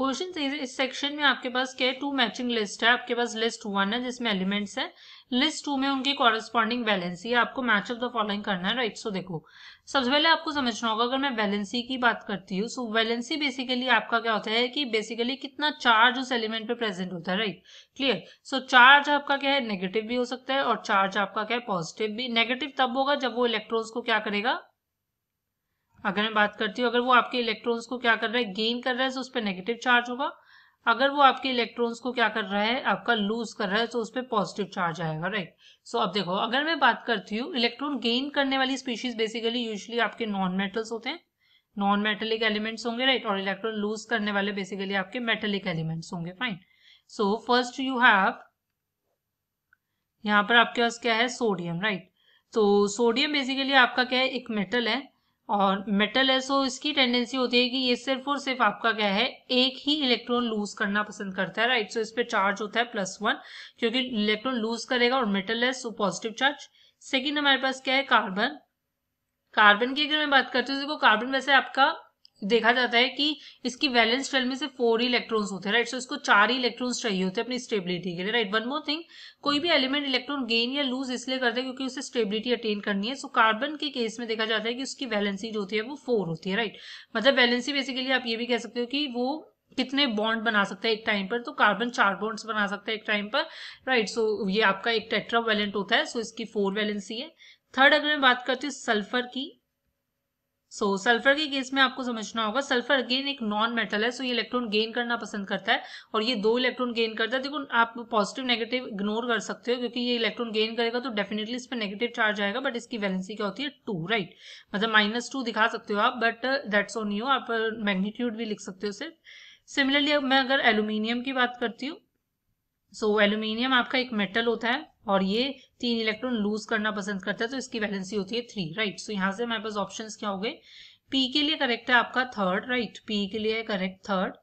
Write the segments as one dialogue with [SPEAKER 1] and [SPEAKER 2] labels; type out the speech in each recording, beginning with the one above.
[SPEAKER 1] Question इस section में आपके पास क्या है टू मैचिंग लिस्ट है आपके पास लिस्ट वन है जिसमें एलिमेंट्स है लिस्ट टू में उनकी कॉरेस्पॉन्डिंग बैलेंसी है आपको मैच ऑफ द फॉलोइंग करना है राइट सो देखो सबसे पहले आपको समझना होगा अगर मैं बैलेंसी की बात करती हूँ सो बैलेंसी बेसिकली आपका क्या होता है कि बेसिकली कितना चार्ज उस एलिमेंट पे प्रेजेंट होता है राइट क्लियर सो चार्ज आपका क्या है नेगेटिव भी हो सकता है और चार्ज आपका क्या है पॉजिटिव भी नेगेटिव तब होगा जब वो इलेक्ट्रॉन्स को क्या करेगा अगर मैं बात करती हूँ अगर वो आपके इलेक्ट्रॉन्स को क्या कर रहा है गेन कर रहा है तो उस पर नेगेटिव चार्ज होगा अगर वो आपके इलेक्ट्रॉन्स को क्या कर रहा है आपका लूज कर रहा है तो उस पर पॉजिटिव चार्ज आएगा राइट सो अब देखो अगर मैं बात करती हूँ इलेक्ट्रॉन गेन करने वाली स्पीशीज बेसिकली यूजली आपके नॉन मेटल्स होते हैं नॉन मेटेलिक एलिमेंट्स होंगे राइट और इलेक्ट्रॉन लूज करने वाले बेसिकली आपके मेटेलिक एलिमेंट्स होंगे fine so first you have यहाँ पर आपके पास क्या है सोडियम राइट तो सोडियम बेसिकली आपका क्या है एक मेटल है और मेटल है सो इसकी टेंडेंसी होती है कि ये सिर्फ और सिर्फ आपका क्या है एक ही इलेक्ट्रॉन लूज करना पसंद करता है राइट सो इस पर चार्ज होता है प्लस वन क्योंकि इलेक्ट्रॉन लूज करेगा और मेटल है सो पॉजिटिव चार्ज सेकेंड हमारे पास क्या है कार्बन कार्बन की अगर मैं बात करती हूँ देखो कार्बन वैसे आपका देखा जाता है कि इसकी वैलेंस शेल में से फोर इलेक्ट्रॉन्स होते हैं राइट सो इसको चार इलेक्ट्रॉन्स चाहिए होते हैं अपनी स्टेबिलिटी के लिए राइट वन मोर थिंग कोई भी एलिमेंट इलेक्ट्रॉन गेन या लूज इसलिए करते हैं क्योंकि उसे स्टेबिलिटी अटेन करनी है सो so, कार्बन के केस में देखा जाता है कि उसकी वैलेंसी जो होती है वो फोर होती है राइट मतलब वैलेंसी बेसिकली आप ये भी कह सकते हो कि वो कितने बॉन्ड बना सकता है एक टाइम पर तो कार्बन चार बॉन्ड्स बना सकता है एक टाइम पर राइट सो ये आपका एक टेट्रा वैलेंट होता है सो इसकी फोर वैलेंसी है थर्ड अगर मैं बात करती हूँ सल्फर की सो so, सल्फर के केस में आपको समझना होगा सल्फर अगेन एक नॉन मेटल है सो so ये इलेक्ट्रॉन गेन करना पसंद करता है और ये दो इलेक्ट्रॉन गेन करता है देखो आप पॉजिटिव नेगेटिव इग्नोर कर सकते हो क्योंकि ये इलेक्ट्रॉन गेन करेगा तो डेफिनेटली इस पर नेगेटिव चार्ज आएगा बट इसकी वैलेंसी क्या होती है टू राइट right? मतलब माइनस टू दिखा सकते हो आप बट दैट्स ऑन यू आप मैग्नीट्यूड uh, भी लिख सकते हो सिर्फ सिमिलरली मैं अगर एल्यूमिनियम की बात करती हूँ सो so, एल्यूमिनियम आपका एक मेटल होता है और ये तीन इलेक्ट्रॉन लूज करना पसंद करता है तो इसकी वैलेंसी होती है थ्री राइट सो यहाँ से हमारे पास ऑप्शन क्या हो गए पी के लिए करेक्ट है आपका थर्ड राइट पी के लिए करेक्ट थर्ड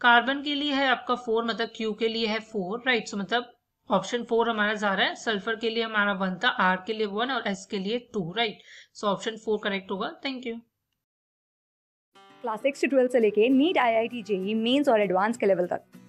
[SPEAKER 1] कार्बन के लिए है आपका फोर मतलब क्यू के लिए है फोर राइट सो मतलब ऑप्शन फोर हमारा जा रहा है सल्फर के लिए हमारा वन था आर के लिए वन और एस के लिए two right so option four correct होगा थैंक यू
[SPEAKER 2] क्लास सिक्स से से लेके NEET I I T JEE Mains और एडवांस के लेवल तक